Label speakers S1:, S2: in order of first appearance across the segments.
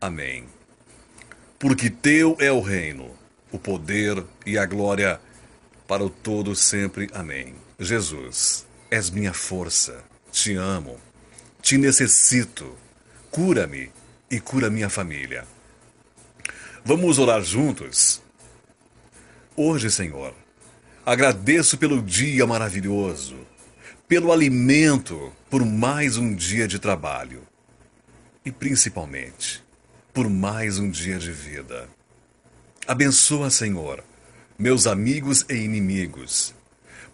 S1: Amém. Porque teu é o reino, o poder e a glória para o todo sempre. Amém. Jesus, és minha força, te amo, te necessito, cura-me e cura minha família. Vamos orar juntos? Hoje, Senhor, agradeço pelo dia maravilhoso, pelo alimento, por mais um dia de trabalho e principalmente por mais um dia de vida. Abençoa, Senhor, meus amigos e inimigos,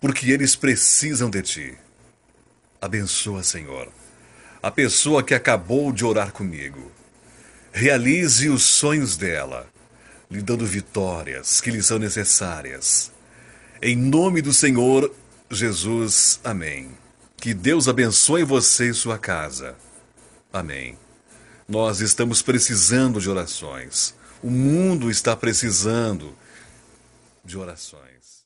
S1: porque eles precisam de ti. Abençoa, Senhor, a pessoa que acabou de orar comigo. Realize os sonhos dela, lhe dando vitórias que lhe são necessárias. Em nome do Senhor Jesus, amém. Que Deus abençoe você e sua casa. Amém. Nós estamos precisando de orações. O mundo está precisando de orações.